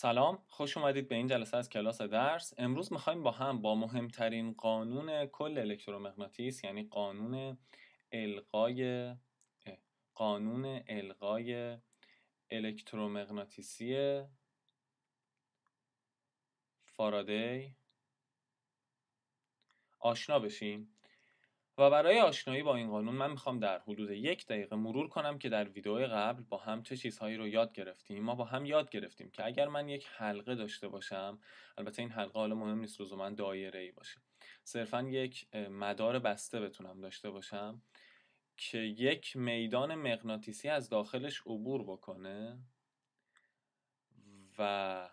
سلام خوش اومدید به این جلسه از کلاس درس امروز میخوایم با هم با مهمترین قانون کل الکترومغناطیس یعنی قانون القای قانون القای الکترومغناطیسی فارادی آشنا بشیم و برای آشنایی با این قانون من میخوام در حدود یک دقیقه مرور کنم که در ویدیو قبل با هم چه چیزهایی رو یاد گرفتیم ما با هم یاد گرفتیم که اگر من یک حلقه داشته باشم البته این حلقه حالا مهم نیست من دایره ای باشه صرفا یک مدار بسته بتونم داشته باشم که یک میدان مغناطیسی از داخلش عبور بکنه و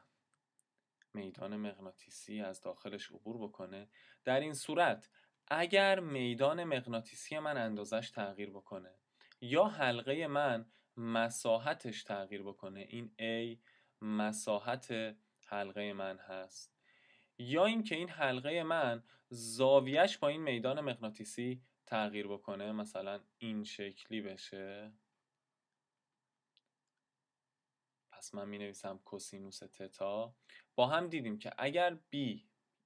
میدان مغناطیسی از داخلش عبور بکنه در این صورت اگر میدان مغناطیسی من اندازش تغییر بکنه یا حلقه من مساحتش تغییر بکنه این A مساحت حلقه من هست یا اینکه این حلقه من زاویش با این میدان مغناطیسی تغییر بکنه مثلا این شکلی بشه پس من می نویسم کوسینوس تتا با هم دیدیم که اگر B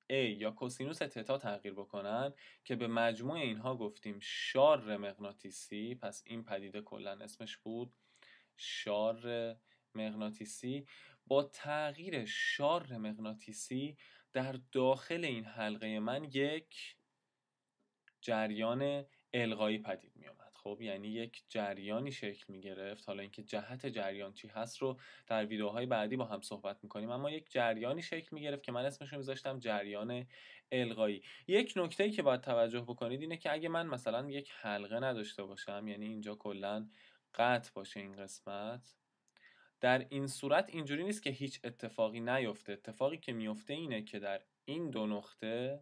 A یا کوسینوس تتا تغییر بکنن که به مجموع اینها گفتیم شار مغناطیسی پس این پدیده کلا اسمش بود شار مغناطیسی با تغییر شار مغناطیسی در داخل این حلقه من یک جریان الغایی پدید می خب یعنی یک جریانی شکل می گرفت حالا اینکه جهت جریان چی هست رو در ویدیوهای بعدی با هم صحبت میکنیم اما یک جریانی شکل می گرفت که من اسمش رو میذاشتم جریان القایی یک نکته ای که باید توجه بکنید اینه که اگه من مثلا یک حلقه نداشته باشم یعنی اینجا کلا قطع باشه این قسمت در این صورت اینجوری نیست که هیچ اتفاقی نیفته اتفاقی که میفته اینه که در این دو نقطه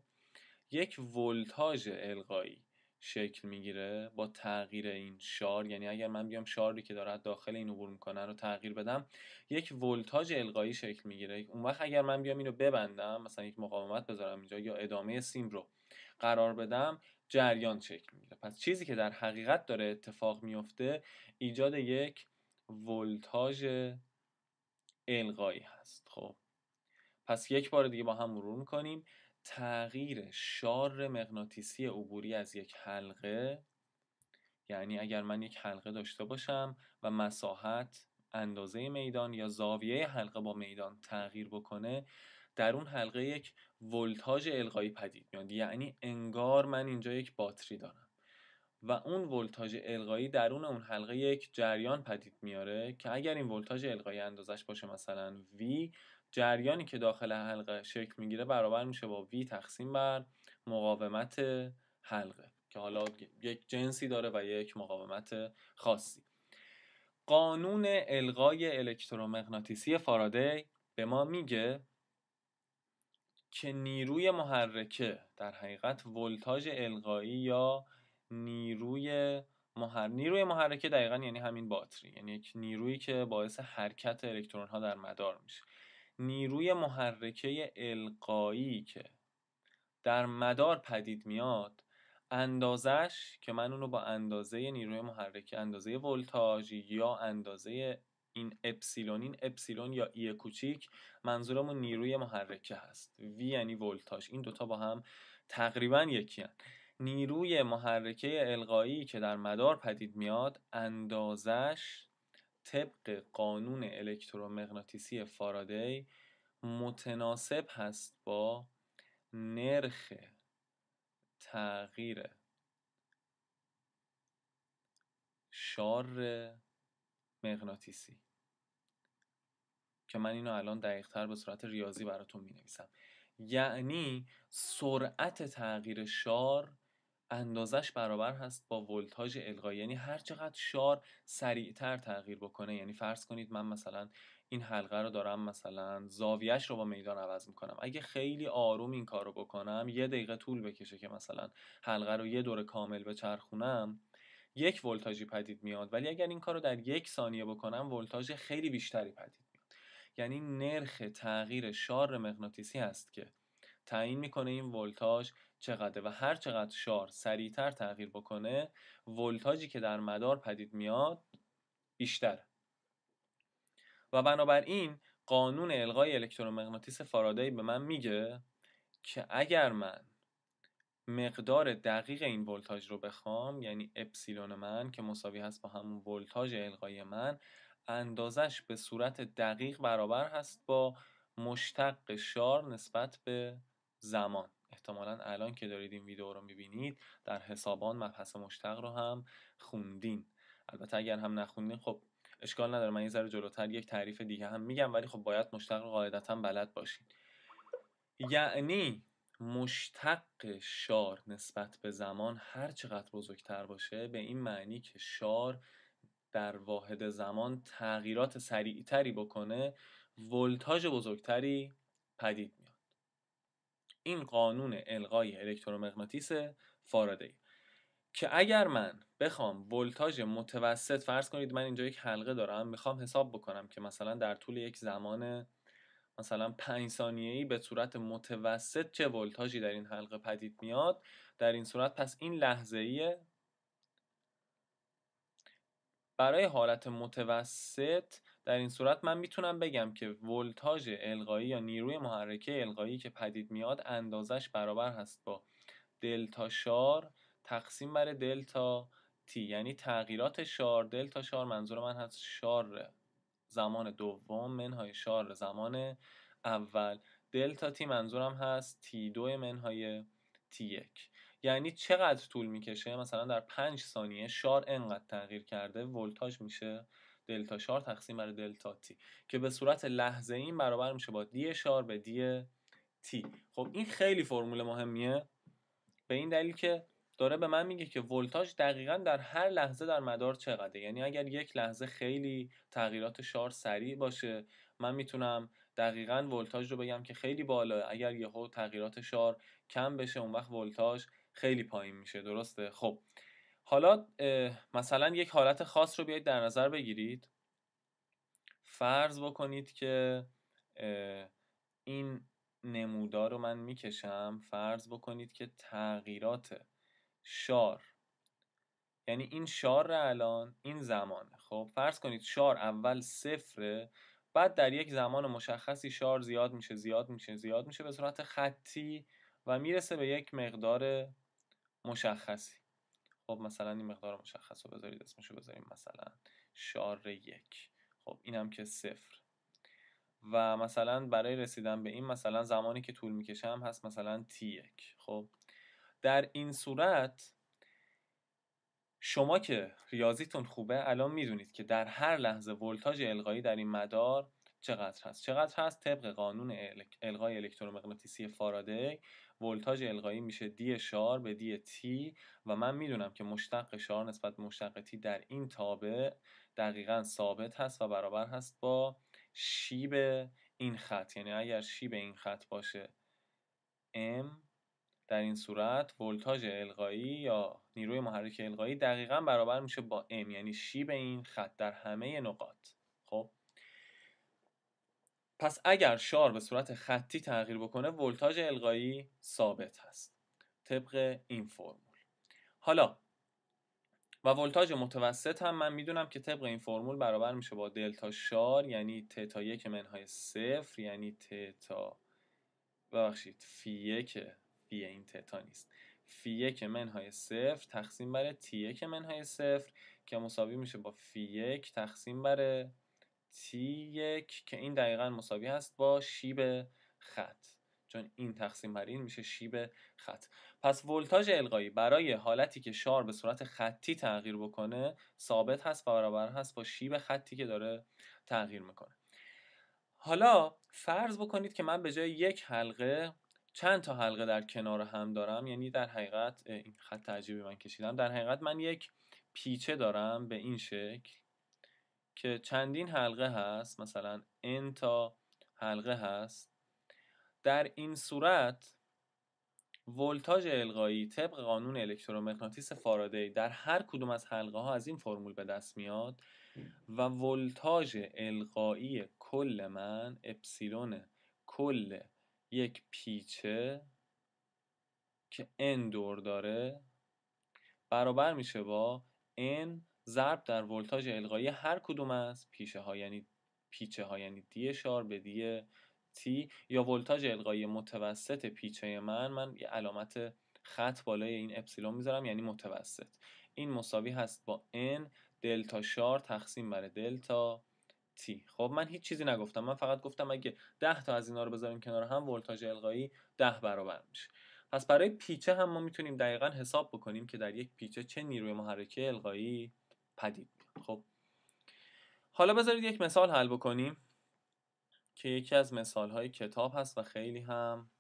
یک ولتاژ القایی شکل میگیره با تغییر این شار یعنی اگر من بیام شاری که داره داخل این عبور میکنه رو تغییر بدم یک ولتاژ القایی شکل میگیره اون وقت اگر من بیام اینو ببندم مثلا یک مقاومت بذارم اینجا یا ادامه سیم رو قرار بدم جریان شکل میگیره پس چیزی که در حقیقت داره اتفاق میفته ایجاد یک ولتاژ القایی هست خب پس یک بار دیگه با هم مرور میکنیم تغییر شار مغناطیسی عبوری از یک حلقه یعنی اگر من یک حلقه داشته باشم و مساحت اندازه میدان یا زاویه حلقه با میدان تغییر بکنه در اون حلقه یک ولتاژ القایی پدید میاد یعنی انگار من اینجا یک باتری دارم و اون ولتاژ القایی درون اون حلقه یک جریان پدید میاره که اگر این ولتاژ القایی اندازش باشه مثلا V جریانی که داخل حلقه شکل میگیره برابر میشه با V تقسیم بر مقاومت حلقه که حالا یک جنسی داره و یک مقاومت خاصی قانون القای الکترومغناطیسی فارادی به ما میگه که نیروی محرکه در حقیقت ولتاژ القایی یا نیروی محر... نیروی محرکه دقیقا یعنی همین باتری یعنی یک نیرویی که باعث حرکت الکترون ها در مدار میشه نیروی محرکه القایی که در مدار پدید میاد اندازش که من اونو با اندازه نیروی محرکه اندازه ولتاژ یا اندازه این اپسیلون این اپسیلون یا ای کوچیک منظورمون نیروی محرکه هست وی یعنی ولتاژ این دوتا با هم تقریبا یکی هن. نیروی محرکه القایی که در مدار پدید میاد اندازش طبق قانون الکترومغناطیسی فارادی متناسب هست با نرخ تغییر شار مغناطیسی که من اینو الان دقیقتر به صورت ریاضی براتون می نویسم یعنی سرعت تغییر شار اندازش برابر هست با ولتاژ القایی یعنی هر چقدر شار سریعتر تغییر بکنه یعنی فرض کنید من مثلا این حلقه رو دارم مثلا زاویش رو با میدان عوض میکنم اگه خیلی آروم این کار رو بکنم یه دقیقه طول بکشه که مثلا حلقه رو یه دور کامل بچرخونم یک ولتاژی پدید میاد ولی اگر این کار رو در یک ثانیه بکنم ولتاژ خیلی بیشتری پدید میاد یعنی نرخ تغییر شار مغناطیسی هست که تعیین میکنه این ولتاژ چقدره و هر چقدر شار سریعتر تغییر بکنه ولتاژی که در مدار پدید میاد بیشتر و بنابراین قانون الغای الکترومغناطیس فارادی به من میگه که اگر من مقدار دقیق این ولتاژ رو بخوام یعنی اپسیلون من که مساوی هست با همون ولتاژ القای من اندازش به صورت دقیق برابر هست با مشتق شار نسبت به زمان احتمالا الان که دارید این ویدیو رو میبینید در حسابان مبحث مشتق رو هم خوندین البته اگر هم نخوندین خب اشکال نداره من یه ذره جلوتر یک تعریف دیگه هم میگم ولی خب باید مشتق رو قاعدتا بلد باشین یعنی مشتق شار نسبت به زمان هر چقدر بزرگتر باشه به این معنی که شار در واحد زمان تغییرات سریعتری بکنه ولتاژ بزرگتری پدید میاد این قانون الغای الکترومغناطیس فارادی که اگر من بخوام ولتاژ متوسط فرض کنید من اینجا یک حلقه دارم میخوام حساب بکنم که مثلا در طول یک زمان مثلا 5 ای به صورت متوسط چه ولتاژی در این حلقه پدید میاد در این صورت پس این لحظه‌ای برای حالت متوسط در این صورت من میتونم بگم که ولتاژ القایی یا نیروی محرکه القایی که پدید میاد اندازش برابر هست با دلتا شار تقسیم بر دلتا تی یعنی تغییرات شار دلتا شار منظور من هست شار زمان دوم منهای شار زمان اول دلتا تی منظورم هست تی دو منهای تی یک یعنی چقدر طول میکشه مثلا در پنج ثانیه شار انقدر تغییر کرده ولتاژ میشه دلتا شار تقسیم بر دلتا تی که به صورت لحظه این برابر میشه با دی شار به دی تی خب این خیلی فرمول مهمیه به این دلیل که داره به من میگه که ولتاژ دقیقا در هر لحظه در مدار چقدره یعنی اگر یک لحظه خیلی تغییرات شار سریع باشه من میتونم دقیقا ولتاژ رو بگم که خیلی بالا اگر یهو تغییرات شار کم بشه اون وقت ولتاژ خیلی پایین میشه درسته خب حالا مثلا یک حالت خاص رو بیاید در نظر بگیرید فرض بکنید که این نمودار رو من میکشم فرض بکنید که تغییرات شار یعنی این شار الان این زمانه خب فرض کنید شار اول صفره بعد در یک زمان مشخصی شار زیاد میشه زیاد میشه زیاد میشه به صورت خطی و میرسه به یک مقدار مشخصی خب مثلا این مقدار مشخص رو بذارید اسمشو بذاریم مثلا شار یک خب اینم که صفر و مثلا برای رسیدن به این مثلا زمانی که طول میکشم هست مثلا تی یک خب در این صورت شما که ریاضیتون خوبه الان میدونید که در هر لحظه ولتاژ القایی در این مدار چقدر هست چقدر هست طبق قانون القای الکترومغناطیسی فارادی ولتاژ القایی میشه دی شار به دی تی و من میدونم که مشتق شار نسبت مشتق تی در این تابع دقیقا ثابت هست و برابر هست با شیب این خط یعنی اگر شیب این خط باشه ام در این صورت ولتاژ القایی یا نیروی محرک القایی دقیقا برابر میشه با ام یعنی شیب این خط در همه نقاط پس اگر شار به صورت خطی تغییر بکنه ولتاژ القایی ثابت هست طبق این فرمول حالا و ولتاژ متوسط هم من میدونم که طبق این فرمول برابر میشه با دلتا شار یعنی تتا یک منهای صفر یعنی تتا ببخشید فی یک فی این تتا نیست فی یک منهای صفر تقسیم بر تی یک منهای صفر که مساوی میشه با فی یک تقسیم بر تی 1 که این دقیقا مساوی هست با شیب خط چون این تقسیم بر این میشه شیب خط پس ولتاژ القایی برای حالتی که شار به صورت خطی تغییر بکنه ثابت هست و برابر هست با شیب خطی که داره تغییر میکنه حالا فرض بکنید که من به جای یک حلقه چند تا حلقه در کنار هم دارم یعنی در حقیقت این خط عجیبی من کشیدم در حقیقت من یک پیچه دارم به این شکل که چندین حلقه هست مثلا n تا حلقه هست در این صورت ولتاژ القایی طبق قانون الکترومغناطیس فارادی در هر کدوم از حلقه ها از این فرمول به دست میاد و ولتاژ القایی کل من اپسیلون کل یک پیچه که n دور داره برابر میشه با n ضرب در ولتاژ القایی هر کدوم از پیچه ها یعنی پیچه ها یعنی دی شار به دی تی یا ولتاژ القایی متوسط پیچه من من یه علامت خط بالای این اپسیلون میذارم یعنی متوسط این مساوی هست با ان دلتا شار تقسیم بر دلتا تی خب من هیچ چیزی نگفتم من فقط گفتم اگه ده تا از اینا رو بذاریم کنار هم ولتاژ القایی ده برابر میشه پس برای پیچه هم ما میتونیم دقیقا حساب بکنیم که در یک پیچه چه نیروی محرکه القایی پدید خب حالا بذارید یک مثال حل بکنیم که یکی از مثال های کتاب هست و خیلی هم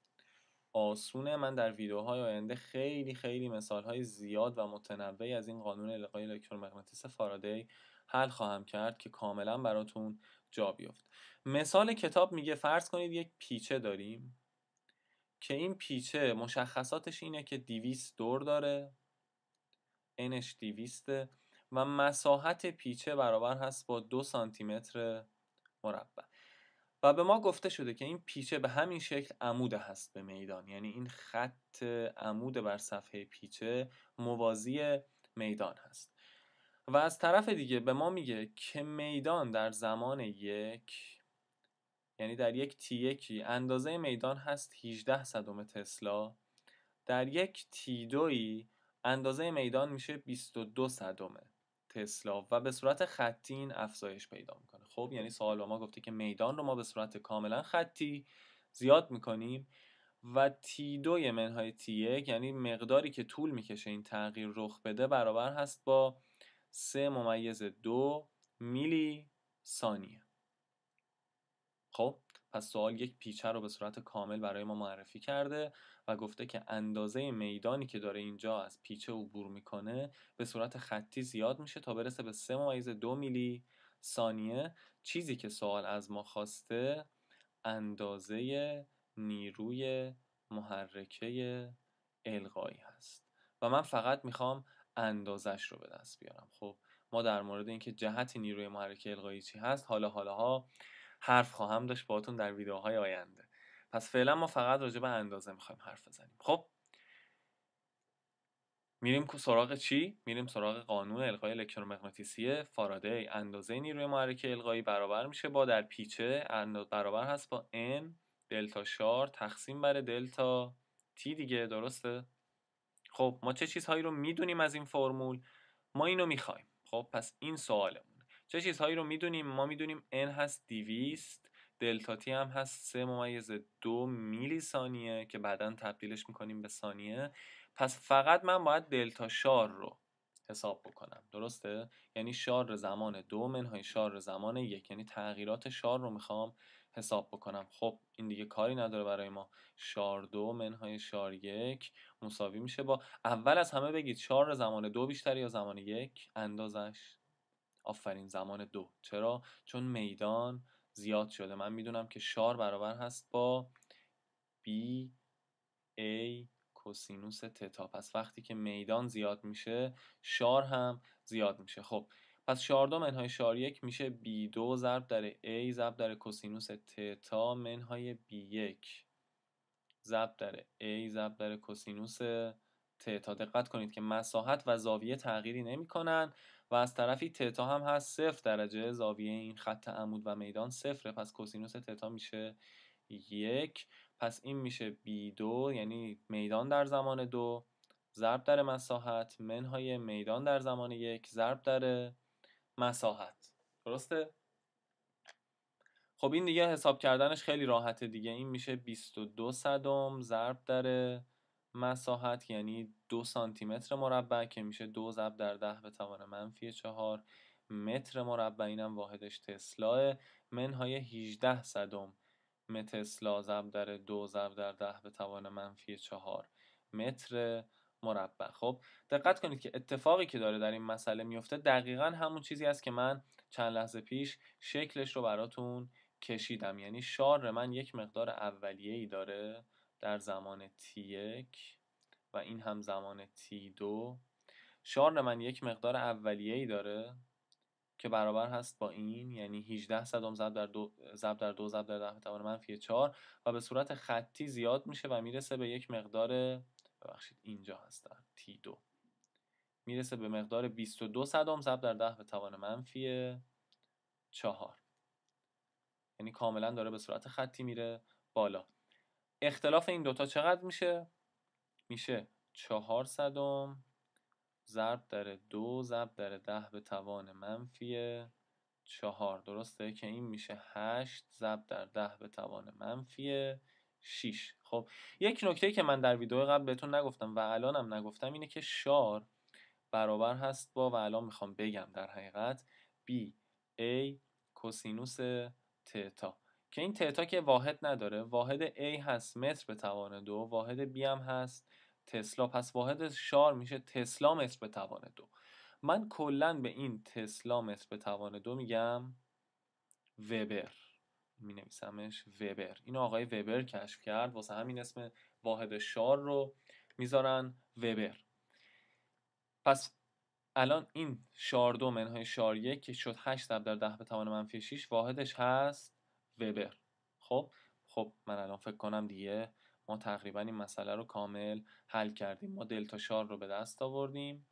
آسونه من در ویدیوهای آینده خیلی خیلی مثال های زیاد و متنوعی از این قانون القای الکترومغناطیس فارادی حل خواهم کرد که کاملا براتون جا بیفت مثال کتاب میگه فرض کنید یک پیچه داریم که این پیچه مشخصاتش اینه که دیویست دور داره انش دیویسته و مساحت پیچه برابر هست با دو متر مربع و به ما گفته شده که این پیچه به همین شکل عمود هست به میدان یعنی این خط عمود بر صفحه پیچه موازی میدان هست و از طرف دیگه به ما میگه که میدان در زمان یک یعنی در یک تی یکی اندازه میدان هست 18 صدم تسلا در یک تی دوی اندازه میدان میشه 22 صدمه تسلا و به صورت خطین افزایش پیدا میکنه خب یعنی سوال ما گفته که میدان رو ما به صورت کاملا خطی زیاد میکنیم و تی دوی منهای تی یک یعنی مقداری که طول میکشه این تغییر رخ بده برابر هست با سه ممیز دو میلی ثانیه خب پس سوال یک پیچه رو به صورت کامل برای ما معرفی کرده و گفته که اندازه میدانی که داره اینجا از پیچه عبور میکنه به صورت خطی زیاد میشه تا برسه به سه ممیز دو میلی ثانیه چیزی که سوال از ما خواسته اندازه نیروی محرکه القایی هست و من فقط میخوام اندازش رو به دست بیارم خب ما در مورد اینکه جهت نیروی محرکه القایی چی هست حالا حالاها حرف خواهم داشت باهاتون در ویدیوهای آینده پس فعلا ما فقط راجع به اندازه میخوایم حرف بزنیم خب میریم سراغ چی میریم سراغ قانون القای الکترومغناطیسی فارادی اندازه نیروی محرک القایی برابر میشه با در پیچه برابر هست با n دلتا شار تقسیم بر دلتا تی دیگه درسته خب ما چه چیزهایی رو میدونیم از این فرمول ما اینو میخوایم خب پس این سوالمونه چه چیزهایی رو میدونیم ما میدونیم n هست 200 دلتا هم هست سه ممیز دو میلی ثانیه که بعدا تبدیلش میکنیم به ثانیه پس فقط من باید دلتا شار رو حساب بکنم درسته یعنی شار زمان دو منهای شار زمان یک یعنی تغییرات شار رو میخوام حساب بکنم خب این دیگه کاری نداره برای ما شار دو منهای شار یک مساوی میشه با اول از همه بگید شار زمان دو بیشتر یا زمان یک اندازش آفرین زمان دو چرا چون میدان زیاد شده من میدونم که شار برابر هست با بی ای کوسینوس تتا پس وقتی که میدان زیاد میشه شار هم زیاد میشه خب پس شار دو منهای شار یک میشه بی دو ضرب در ای ضرب در کوسینوس تتا منهای بی یک ضرب در ای ضرب در کوسینوس تتا دقت کنید که مساحت و زاویه تغییری نمی کنن و از طرفی تتا هم هست صفر درجه زاویه این خط عمود و میدان صفره پس کوسینوس تتا میشه یک پس این میشه بی دو یعنی میدان در زمان دو ضرب در مساحت منهای میدان در زمان یک ضرب در مساحت درسته؟ خب این دیگه حساب کردنش خیلی راحته دیگه این میشه 22 صدم ضرب در مساحت یعنی دو سانتی متر مربع که میشه دو ضرب در ده به توان منفی چهار متر مربع اینم واحدش تسلا منهای 18 صدم متسلا زب در دو ضرب در ده به توان منفی چهار متر مربع خب دقت کنید که اتفاقی که داره در این مسئله میفته دقیقا همون چیزی است که من چند لحظه پیش شکلش رو براتون کشیدم یعنی شار من یک مقدار اولیه ای داره در زمان T1 و این هم زمان T2 شارن من یک مقدار اولیه ای داره که برابر هست با این یعنی 18 صدم ضرب در دو زب در دو زب در ده توان منفی 4 و به صورت خطی زیاد میشه و میرسه به یک مقدار ببخشید اینجا هست در T2 میرسه به مقدار 22 صدم ضرب در ده به توان منفی 4 یعنی کاملا داره به صورت خطی میره بالا اختلاف این دوتا چقدر میشه؟ میشه چهار صدم ضرب در دو ضرب در ده به توان منفی چهار درسته که این میشه هشت ضرب در ده به توان منفی شیش خب یک نکته که من در ویدیو قبل بهتون نگفتم و الانم نگفتم اینه که شار برابر هست با و الان میخوام بگم در حقیقت b a کوسینوس تتا که این تتا که واحد نداره واحد A هست متر به توان دو واحد B هم هست تسلا پس واحد شار میشه تسلا متر به توان دو من کلا به این تسلا متر به توان دو میگم وبر می نویسمش وبر این آقای وبر کشف کرد واسه همین اسم واحد شار رو میذارن وبر پس الان این شار دو منهای شار یک که شد 8 در ده به توان منفی 6 واحدش هست وبر خب خب من الان فکر کنم دیگه ما تقریبا این مسئله رو کامل حل کردیم ما دلتا شار رو به دست آوردیم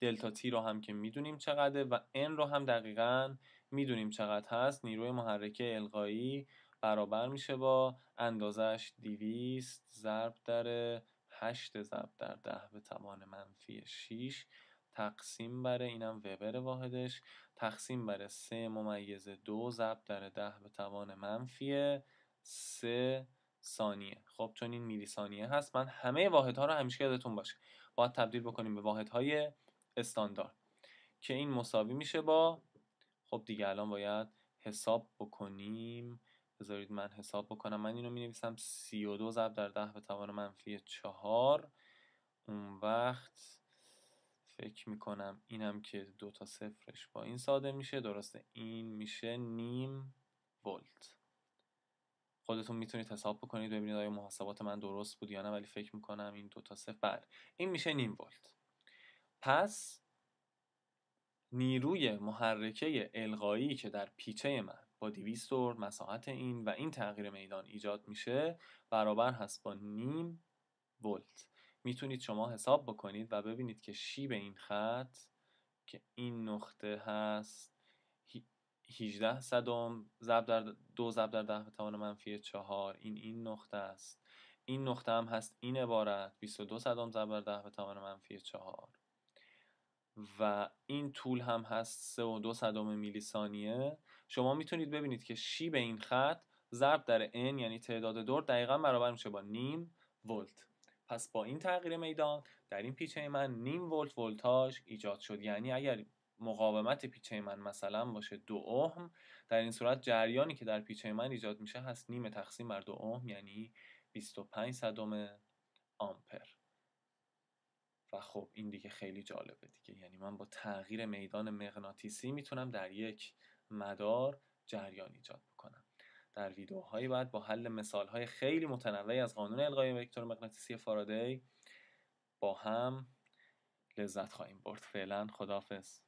دلتا تی رو هم که میدونیم چقدره و ان رو هم دقیقا میدونیم چقدر هست نیروی محرکه القایی برابر میشه با اندازش دیویست ضرب در 8 ضرب در ده به توان منفی 6 تقسیم بر اینم وبر واحدش تقسیم بر سه ممیز دو ضرب در ده به توان منفی سه ثانیه خب چون این میلی ثانیه هست من همه واحدها رو همیشه یادتون باشه باید تبدیل بکنیم به واحدهای استاندارد که این مساوی میشه با خب دیگه الان باید حساب بکنیم بذارید من حساب بکنم من اینو می نویسم 32 ضرب در ده به توان منفی 4 اون وقت فکر میکنم اینم که دو تا صفرش با این ساده میشه درسته این میشه نیم ولت خودتون میتونید حساب بکنید ببینید آیا محاسبات من درست بود یا نه ولی فکر میکنم این دو تا صفر بله این میشه نیم ولت پس نیروی محرکه القایی که در پیچه من با 200 دور مساحت این و این تغییر میدان ایجاد میشه برابر هست با نیم ولت میتونید شما حساب بکنید و ببینید که شیب این خط که این نقطه هست 18 صدم ضرب در دو ضرب در ده به توان منفی چهار این این نقطه است این نقطه هم هست این عبارت 22 صدم ضرب در ده به توان منفی چهار و این طول هم هست 3 و 2 صدم میلی ثانیه شما میتونید ببینید که شیب این خط ضرب در n یعنی تعداد دور دقیقا برابر میشه با نیم ولت پس با این تغییر میدان در این پیچه من نیم ولت ولتاژ ایجاد شد یعنی اگر مقاومت پیچه من مثلا باشه دو اهم در این صورت جریانی که در پیچه من ایجاد میشه هست نیم تقسیم بر دو اهم یعنی 25 صدم آمپر و خب این دیگه خیلی جالبه دیگه یعنی من با تغییر میدان مغناطیسی میتونم در یک مدار جریان ایجاد در ویدیوهای بعد با حل مثالهای خیلی متنوعی از قانون القای مغناطیسی فارادی با هم لذت خواهیم برد فعلا خداحافظ